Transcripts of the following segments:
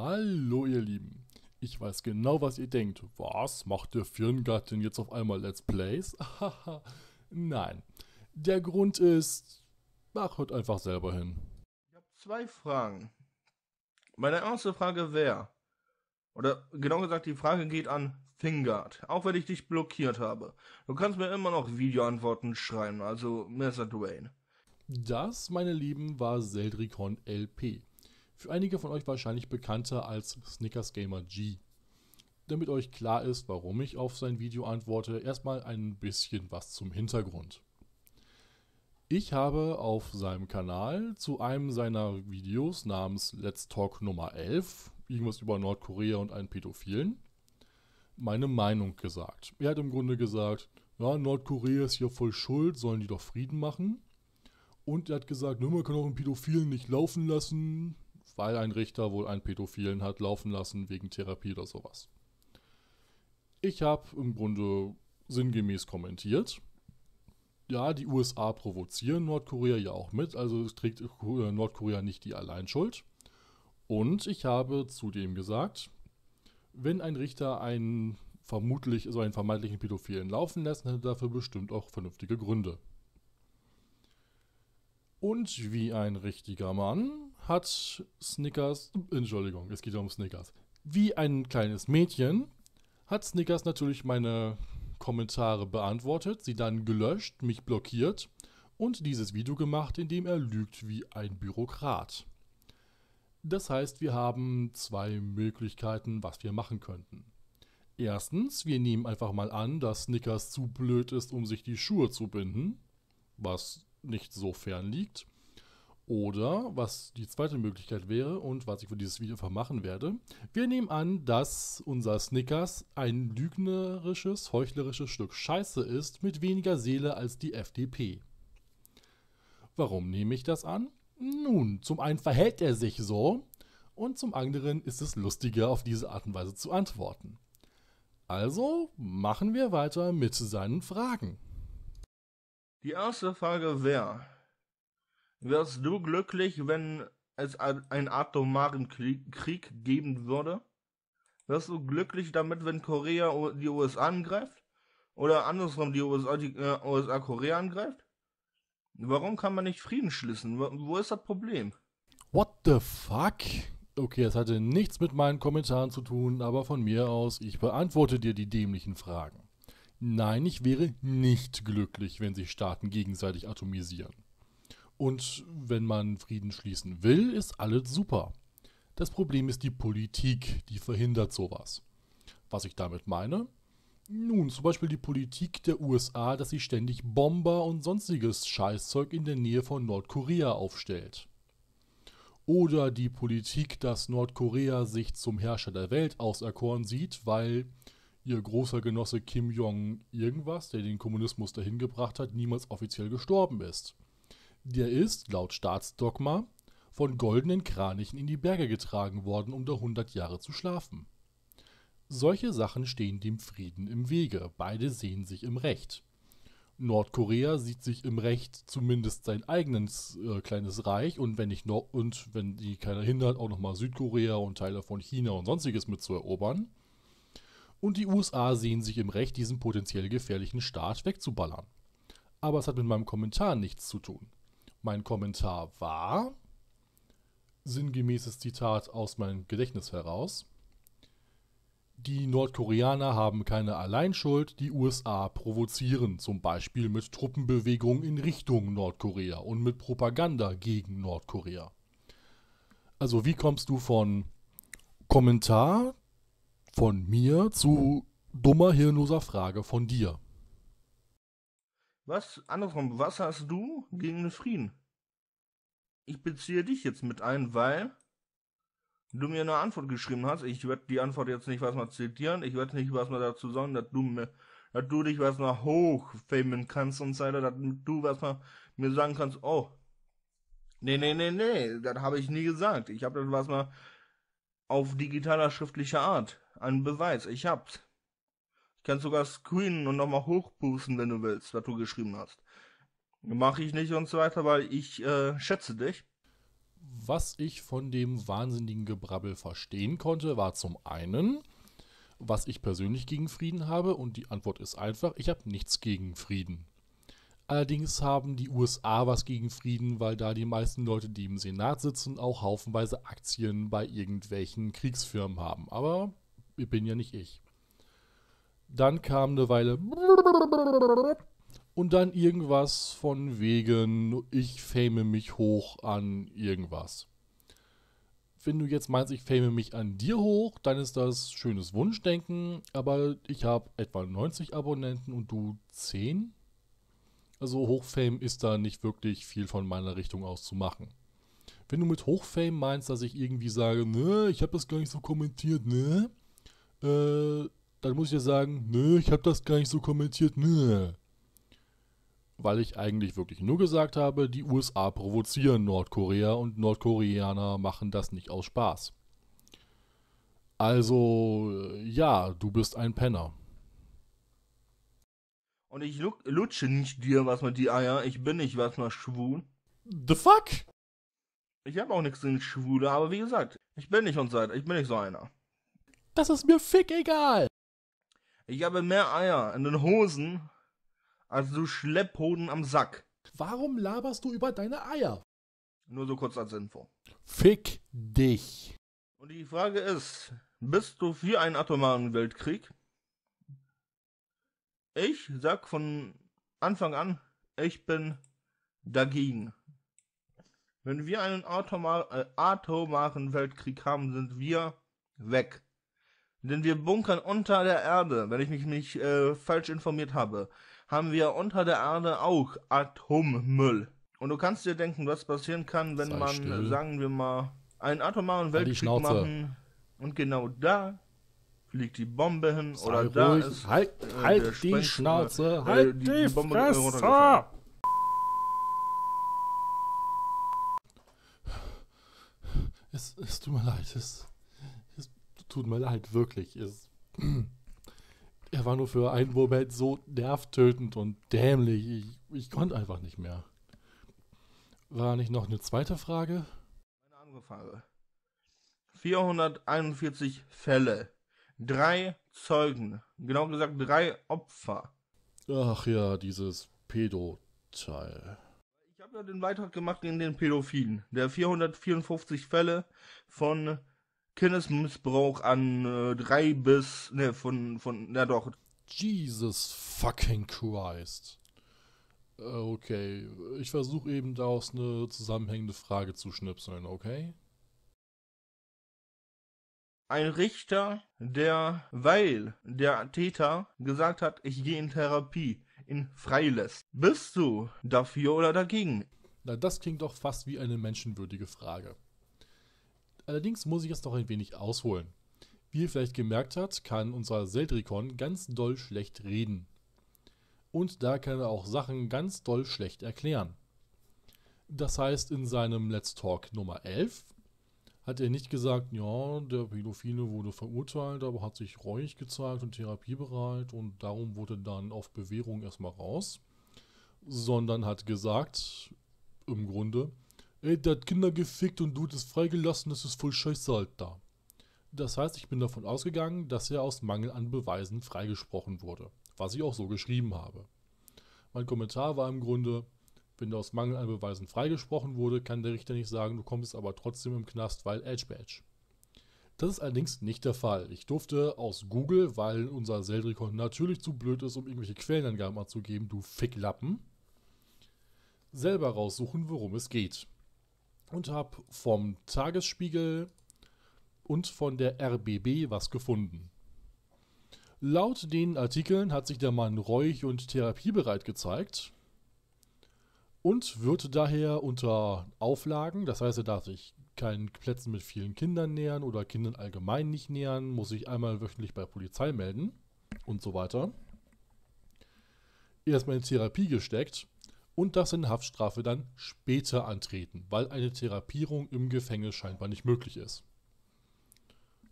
Hallo ihr Lieben. Ich weiß genau, was ihr denkt. Was macht der Firngattin jetzt auf einmal Let's Plays? Nein. Der Grund ist, mach heute einfach selber hin. Ich habe zwei Fragen. Meine erste Frage wäre, oder genau gesagt, die Frage geht an Fingard, auch wenn ich dich blockiert habe. Du kannst mir immer noch Videoantworten schreiben, also Messer Dwayne. Das, meine Lieben, war Seldricon LP für einige von euch wahrscheinlich bekannter als Snickers Gamer G. Damit euch klar ist, warum ich auf sein Video antworte, erstmal ein bisschen was zum Hintergrund. Ich habe auf seinem Kanal zu einem seiner Videos namens Let's Talk Nummer 11, irgendwas über Nordkorea und einen Pädophilen, meine Meinung gesagt. Er hat im Grunde gesagt, ja, Nordkorea ist hier voll schuld, sollen die doch Frieden machen. Und er hat gesagt, ne, man kann auch einen Pädophilen nicht laufen lassen, weil ein Richter wohl einen Pädophilen hat laufen lassen wegen Therapie oder sowas. Ich habe im Grunde sinngemäß kommentiert. Ja, die USA provozieren Nordkorea ja auch mit, also trägt Nordkorea nicht die Alleinschuld. Und ich habe zudem gesagt, wenn ein Richter einen vermutlich so also einen vermeintlichen Pädophilen laufen lässt, hätte dafür bestimmt auch vernünftige Gründe. Und wie ein richtiger Mann hat Snickers, Entschuldigung, es geht ja um Snickers. Wie ein kleines Mädchen hat Snickers natürlich meine Kommentare beantwortet, sie dann gelöscht, mich blockiert und dieses Video gemacht, in dem er lügt wie ein Bürokrat. Das heißt, wir haben zwei Möglichkeiten, was wir machen könnten. Erstens, wir nehmen einfach mal an, dass Snickers zu blöd ist, um sich die Schuhe zu binden, was nicht so fern liegt. Oder, was die zweite Möglichkeit wäre und was ich für dieses Video vermachen werde, wir nehmen an, dass unser Snickers ein lügnerisches, heuchlerisches Stück Scheiße ist mit weniger Seele als die FDP. Warum nehme ich das an? Nun, zum einen verhält er sich so und zum anderen ist es lustiger, auf diese Art und Weise zu antworten. Also machen wir weiter mit seinen Fragen. Die erste Frage wäre, Wärst du glücklich, wenn es einen atomaren Krieg geben würde? Wärst du glücklich damit, wenn Korea die USA angreift? Oder andersrum die USA, die, äh, USA Korea angreift? Warum kann man nicht Frieden schließen? Wo ist das Problem? What the fuck? Okay, es hatte nichts mit meinen Kommentaren zu tun, aber von mir aus, ich beantworte dir die dämlichen Fragen. Nein, ich wäre nicht glücklich, wenn sich Staaten gegenseitig atomisieren. Und wenn man Frieden schließen will, ist alles super. Das Problem ist die Politik, die verhindert sowas. Was ich damit meine? Nun, zum Beispiel die Politik der USA, dass sie ständig Bomber und sonstiges Scheißzeug in der Nähe von Nordkorea aufstellt. Oder die Politik, dass Nordkorea sich zum Herrscher der Welt auserkoren sieht, weil ihr großer Genosse Kim Jong irgendwas, der den Kommunismus dahin gebracht hat, niemals offiziell gestorben ist. Der ist, laut Staatsdogma, von goldenen Kranichen in die Berge getragen worden, um da 100 Jahre zu schlafen. Solche Sachen stehen dem Frieden im Wege. Beide sehen sich im Recht. Nordkorea sieht sich im Recht, zumindest sein eigenes äh, kleines Reich und wenn nicht no und wenn die keiner hindert, auch nochmal Südkorea und Teile von China und sonstiges mit zu erobern. Und die USA sehen sich im Recht, diesen potenziell gefährlichen Staat wegzuballern. Aber es hat mit meinem Kommentar nichts zu tun. Mein Kommentar war sinngemäßes Zitat aus meinem Gedächtnis heraus. Die Nordkoreaner haben keine Alleinschuld, die USA provozieren, zum Beispiel mit Truppenbewegungen in Richtung Nordkorea und mit Propaganda gegen Nordkorea. Also wie kommst du von Kommentar von mir zu dummer, hirnloser Frage von dir? Was? Andersrum, was hast du gegen den Frieden? Ich beziehe dich jetzt mit ein, weil du mir eine Antwort geschrieben hast. Ich werde die Antwort jetzt nicht was mal zitieren. Ich werde nicht was mal dazu sagen, dass du mir, dass du dich was mal hochfamen kannst und so weiter, dass du was mal mir sagen kannst, oh, nee, nee, nee, nee, das habe ich nie gesagt. Ich habe das was mal auf digitaler schriftlicher Art. Ein Beweis. Ich hab's. Ich kann sogar screenen und nochmal hochboosten, wenn du willst, was du geschrieben hast. Mache ich nicht und so weiter, weil ich äh, schätze dich. Was ich von dem wahnsinnigen Gebrabbel verstehen konnte, war zum einen, was ich persönlich gegen Frieden habe, und die Antwort ist einfach, ich habe nichts gegen Frieden. Allerdings haben die USA was gegen Frieden, weil da die meisten Leute, die im Senat sitzen, auch haufenweise Aktien bei irgendwelchen Kriegsfirmen haben. Aber ich bin ja nicht ich. Dann kam eine Weile und dann irgendwas von wegen, ich fame mich hoch an irgendwas. Wenn du jetzt meinst, ich fame mich an dir hoch, dann ist das schönes Wunschdenken, aber ich habe etwa 90 Abonnenten und du 10. Also Hochfame ist da nicht wirklich viel von meiner Richtung aus zu machen. Wenn du mit Hochfame meinst, dass ich irgendwie sage, ne, ich habe das gar nicht so kommentiert, ne, äh, dann muss ich ja sagen, nö, ich habe das gar nicht so kommentiert, nö. Weil ich eigentlich wirklich nur gesagt habe, die USA provozieren Nordkorea und Nordkoreaner machen das nicht aus Spaß. Also, äh, ja, du bist ein Penner. Und ich lutsche nicht dir was mit die Eier, ich bin nicht was mal schwul. The fuck? Ich hab auch nichts in Schwule, aber wie gesagt, ich bin nicht unseiter, ich bin nicht so einer. Das ist mir fick egal. Ich habe mehr Eier in den Hosen als du Schlepphoden am Sack. Warum laberst du über deine Eier? Nur so kurz als Info. Fick dich. Und die Frage ist, bist du für einen atomaren Weltkrieg? Ich sag von Anfang an, ich bin dagegen. Wenn wir einen äh, atomaren Weltkrieg haben, sind wir weg. Denn wir bunkern unter der Erde, wenn ich mich nicht äh, falsch informiert habe, haben wir unter der Erde auch Atommüll. Und du kannst dir denken, was passieren kann, wenn Sei man, still. sagen wir mal, einen atomaren halt Weltkrieg machen. Und genau da fliegt die Bombe hin Sei oder ruhig. da ist halt, äh, halt die Schnauze, äh, halt die, die Bombe Fresse. Es, es tut mir leid, es, tut mir leid, wirklich. Es, er war nur für einen Moment so nervtötend und dämlich. Ich, ich konnte einfach nicht mehr. War nicht noch eine zweite Frage? Eine andere Frage. 441 Fälle. Drei Zeugen. Genau gesagt, drei Opfer. Ach ja, dieses Pedo-Teil. Ich habe ja den Beitrag gemacht in den Pädophilen. Der 454 Fälle von Kindesmissbrauch an äh, drei bis, ne, von, von, na doch. Jesus fucking Christ. Äh, okay, ich versuche eben daraus eine zusammenhängende Frage zu schnipseln, okay? Ein Richter, der, weil der Täter gesagt hat, ich gehe in Therapie, ihn freilässt. Bist du dafür oder dagegen? Na, das klingt doch fast wie eine menschenwürdige Frage. Allerdings muss ich es doch ein wenig ausholen. Wie ihr vielleicht gemerkt habt, kann unser Seldrikon ganz doll schlecht reden. Und da kann er auch Sachen ganz doll schlecht erklären. Das heißt, in seinem Let's Talk Nummer 11 hat er nicht gesagt, ja, der Pädophile wurde verurteilt, aber hat sich reuig gezeigt und therapiebereit und darum wurde dann auf Bewährung erstmal raus, sondern hat gesagt, im Grunde, Ey, der hat Kinder gefickt und Dude ist freigelassen, das ist voll scheiße, Alter. Das heißt, ich bin davon ausgegangen, dass er aus Mangel an Beweisen freigesprochen wurde, was ich auch so geschrieben habe. Mein Kommentar war im Grunde, wenn du aus Mangel an Beweisen freigesprochen wurde, kann der Richter nicht sagen, du kommst aber trotzdem im Knast, weil Edge Badge. Das ist allerdings nicht der Fall. Ich durfte aus Google, weil unser Seldrikon natürlich zu blöd ist, um irgendwelche Quellenangaben anzugeben, du Ficklappen, selber raussuchen, worum es geht und habe vom Tagesspiegel und von der RBB was gefunden. Laut den Artikeln hat sich der Mann reuig und therapiebereit gezeigt und wird daher unter Auflagen, das heißt, er darf sich keinen Plätzen mit vielen Kindern nähern oder Kindern allgemein nicht nähern, muss sich einmal wöchentlich bei Polizei melden und so weiter, erstmal in Therapie gesteckt und dass seine Haftstrafe dann später antreten, weil eine Therapierung im Gefängnis scheinbar nicht möglich ist.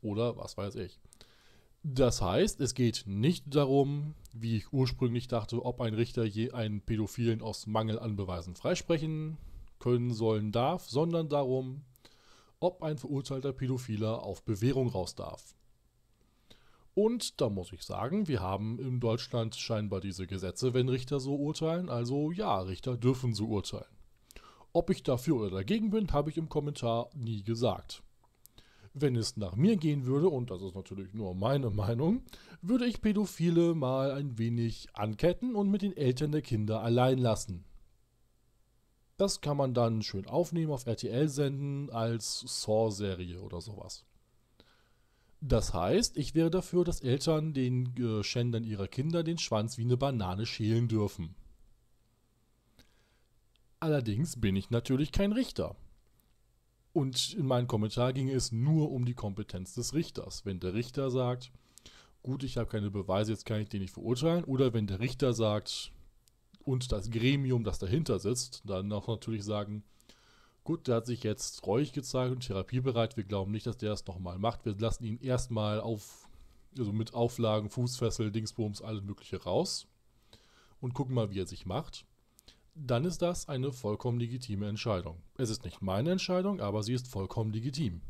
Oder was weiß ich. Das heißt, es geht nicht darum, wie ich ursprünglich dachte, ob ein Richter je einen Pädophilen aus Mangel an Beweisen freisprechen können, sollen, darf, sondern darum, ob ein verurteilter Pädophiler auf Bewährung raus darf. Und da muss ich sagen, wir haben in Deutschland scheinbar diese Gesetze, wenn Richter so urteilen. Also ja, Richter dürfen so urteilen. Ob ich dafür oder dagegen bin, habe ich im Kommentar nie gesagt. Wenn es nach mir gehen würde, und das ist natürlich nur meine Meinung, würde ich Pädophile mal ein wenig anketten und mit den Eltern der Kinder allein lassen. Das kann man dann schön aufnehmen, auf RTL senden, als Saw-Serie oder sowas. Das heißt, ich wäre dafür, dass Eltern den äh, Schändern ihrer Kinder den Schwanz wie eine Banane schälen dürfen. Allerdings bin ich natürlich kein Richter. Und in meinem Kommentar ging es nur um die Kompetenz des Richters. Wenn der Richter sagt, gut, ich habe keine Beweise, jetzt kann ich den nicht verurteilen, oder wenn der Richter sagt und das Gremium, das dahinter sitzt, dann auch natürlich sagen, gut, der hat sich jetzt reuig gezeigt und therapiebereit. Wir glauben nicht, dass der das nochmal macht. Wir lassen ihn erstmal auf, also mit Auflagen, Fußfessel, Dingsbums, alles Mögliche raus und gucken mal, wie er sich macht. Dann ist das eine vollkommen legitime Entscheidung. Es ist nicht meine Entscheidung, aber sie ist vollkommen legitim.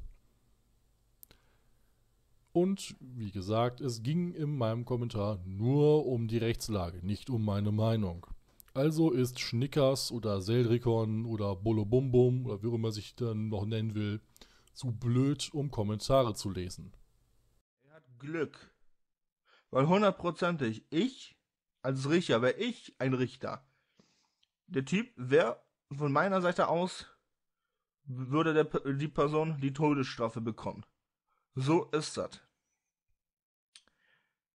Und wie gesagt, es ging in meinem Kommentar nur um die Rechtslage, nicht um meine Meinung. Also ist Schnickers oder Seldrikon oder Bolobumbum oder wie auch immer sich dann noch nennen will, zu blöd, um Kommentare zu lesen. Er hat Glück. Weil hundertprozentig ich als Richter wäre ich ein Richter. Der Typ wäre von meiner Seite aus, würde der, die Person die Todesstrafe bekommen. So ist das.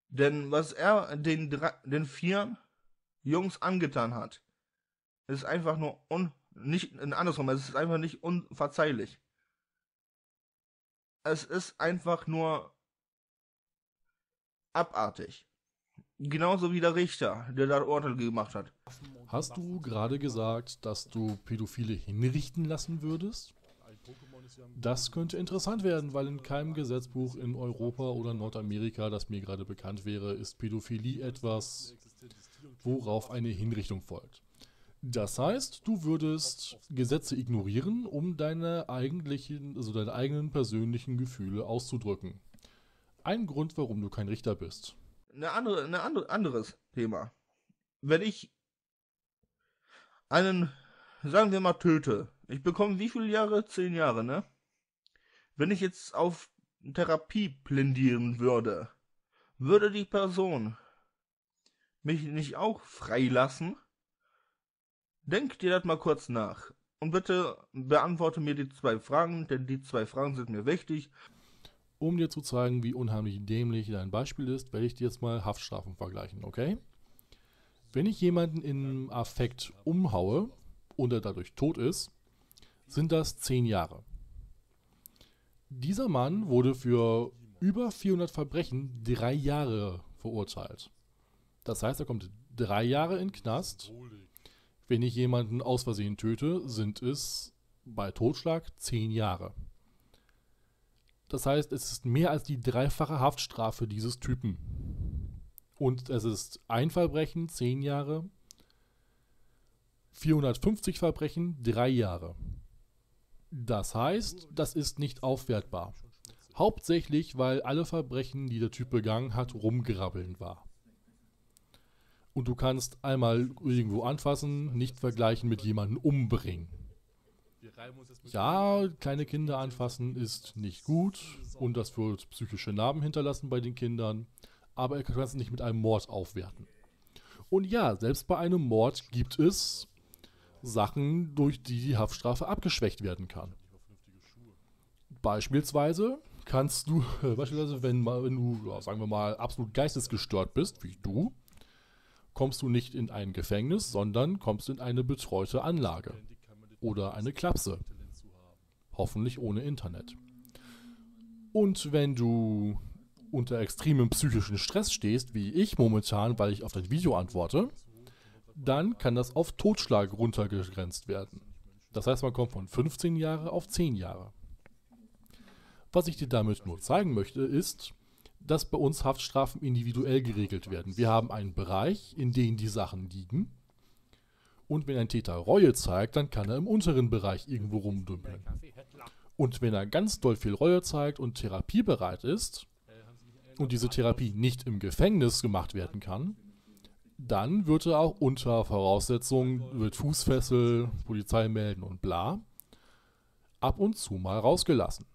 Denn was er den, den Vieren Jungs angetan hat. Es ist einfach nur un, nicht andersrum, es ist einfach nicht unverzeihlich. Es ist einfach nur abartig. Genauso wie der Richter, der da Urteil gemacht hat. Hast du gerade gesagt, dass du Pädophile hinrichten lassen würdest? Das könnte interessant werden, weil in keinem Gesetzbuch in Europa oder Nordamerika, das mir gerade bekannt wäre, ist Pädophilie etwas worauf eine Hinrichtung folgt. Das heißt, du würdest Gesetze ignorieren, um deine eigentlichen, also deine eigenen persönlichen Gefühle auszudrücken. Ein Grund, warum du kein Richter bist. Eine andere, eine andere, anderes Thema. Wenn ich einen, sagen wir mal, töte, ich bekomme wie viele Jahre? Zehn Jahre, ne? Wenn ich jetzt auf Therapie plädieren würde, würde die Person mich nicht auch freilassen? Denk dir das mal kurz nach. Und bitte beantworte mir die zwei Fragen, denn die zwei Fragen sind mir wichtig. Um dir zu zeigen, wie unheimlich dämlich dein Beispiel ist, werde ich dir jetzt mal Haftstrafen vergleichen, okay? Wenn ich jemanden im Affekt umhaue und er dadurch tot ist, sind das zehn Jahre. Dieser Mann wurde für über 400 Verbrechen drei Jahre verurteilt. Das heißt, er kommt drei Jahre in Knast. Wenn ich jemanden aus Versehen töte, sind es bei Totschlag zehn Jahre. Das heißt, es ist mehr als die dreifache Haftstrafe dieses Typen. Und es ist ein Verbrechen, zehn Jahre, 450 Verbrechen, drei Jahre. Das heißt, das ist nicht aufwertbar. Hauptsächlich, weil alle Verbrechen, die der Typ begangen hat, rumgrabbeln war. Und du kannst einmal irgendwo anfassen, nicht vergleichen mit jemandem umbringen. Ja, kleine Kinder anfassen ist nicht gut und das wird psychische Narben hinterlassen bei den Kindern, aber er kann es nicht mit einem Mord aufwerten. Und ja, selbst bei einem Mord gibt es Sachen, durch die die Haftstrafe abgeschwächt werden kann. Beispielsweise kannst du, beispielsweise wenn, wenn du, sagen wir mal, absolut geistesgestört bist, wie du, kommst du nicht in ein Gefängnis, sondern kommst in eine betreute Anlage oder eine Klapse. Hoffentlich ohne Internet. Und wenn du unter extremem psychischen Stress stehst, wie ich momentan, weil ich auf dein Video antworte, dann kann das auf Totschlag runtergegrenzt werden. Das heißt, man kommt von 15 Jahre auf 10 Jahre. Was ich dir damit nur zeigen möchte, ist, dass bei uns Haftstrafen individuell geregelt werden. Wir haben einen Bereich, in dem die Sachen liegen. Und wenn ein Täter Reue zeigt, dann kann er im unteren Bereich irgendwo rumdümpeln. Und wenn er ganz doll viel Reue zeigt und therapiebereit ist und diese Therapie nicht im Gefängnis gemacht werden kann, dann wird er auch unter Voraussetzungen, wird Fußfessel, Polizei melden und bla, ab und zu mal rausgelassen.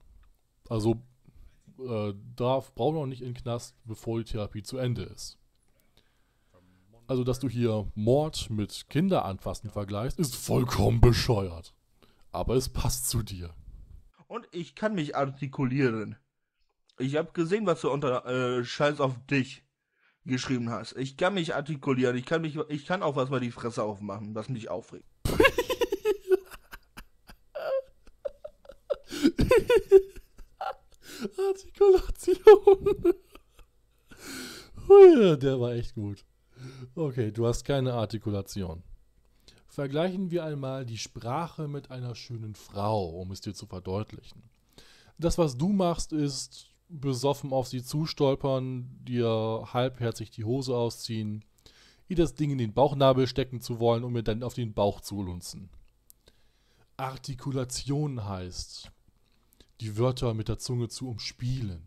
Also äh, darf, braucht noch nicht in den Knast, bevor die Therapie zu Ende ist. Also, dass du hier Mord mit Kinderanfassen vergleichst, ist vollkommen bescheuert. Aber es passt zu dir. Und ich kann mich artikulieren. Ich habe gesehen, was du unter äh, Scheiß auf dich geschrieben hast. Ich kann mich artikulieren. Ich kann mich, ich kann auch was mal die Fresse aufmachen, was mich aufregt. Artikulation. der war echt gut. Okay, du hast keine Artikulation. Vergleichen wir einmal die Sprache mit einer schönen Frau, um es dir zu verdeutlichen. Das, was du machst, ist besoffen auf sie zustolpern, dir halbherzig die Hose ausziehen, ihr das Ding in den Bauchnabel stecken zu wollen, um ihr dann auf den Bauch zu lunzen. Artikulation heißt, die Wörter mit der Zunge zu umspielen,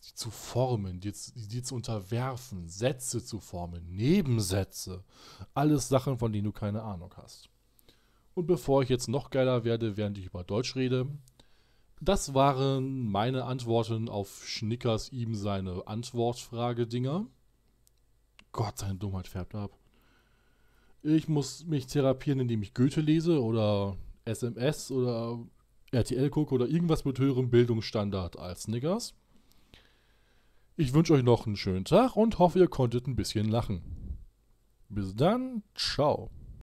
sie zu formen, die, die zu unterwerfen, Sätze zu formen, Nebensätze, alles Sachen, von denen du keine Ahnung hast. Und bevor ich jetzt noch geiler werde, während ich über Deutsch rede, das waren meine Antworten auf Schnickers ihm seine Antwortfrage-Dinger. Gott, seine Dummheit färbt ab. Ich muss mich therapieren, indem ich Goethe lese oder SMS oder RTL gucke oder irgendwas mit höherem Bildungsstandard als Niggers. Ich wünsche euch noch einen schönen Tag und hoffe, ihr konntet ein bisschen lachen. Bis dann, ciao.